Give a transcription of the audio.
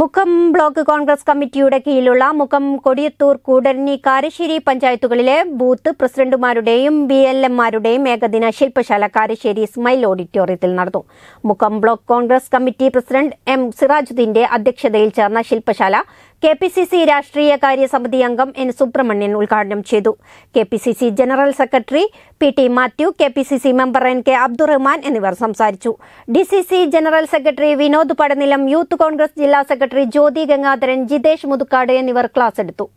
മുഖം ബ്ലോക്ക് കോൺഗ്രസ് കമ്മിറ്റിയുടെ കീഴിലുള്ള മുഖം കൊടിയത്തൂർ കൂടരഞ്ഞി കാരശ്ശേരി പഞ്ചായത്തുകളിലെ ബൂത്ത് പ്രസിഡന്റുമാരുടെയും ബി എൽ മാരുടെയും ഏകദിന ശില്പശാല കാരശ്ശേരി സ്മൈൽ ഓഡിറ്റോറിയത്തിൽ നടന്നു മുഖം block Congress committee president M സിറാജുദ്ദീന്റെ അധ്യക്ഷതയിൽ ചേർന്ന ശില്പശാല കെ പി സി സി കാര്യ സമിതി അംഗം എൻ സുബ്രഹ്മണ്യൻ ഉദ്ഘാടനം ചെയ്തു K P C C general secretary P T Mathew K P C C member N K Abdurahman എന്നിവർ സംസാരിച്ചു D C C general secretary Vinod Padanilam youth Congress ജില്ലാ സെക്രട്ടറി ജ്യോതി ഗംഗാധരൻ ജിതേഷ് മുതുക്കാട് എന്നിവർ ക്ലാസ് എടുത്തു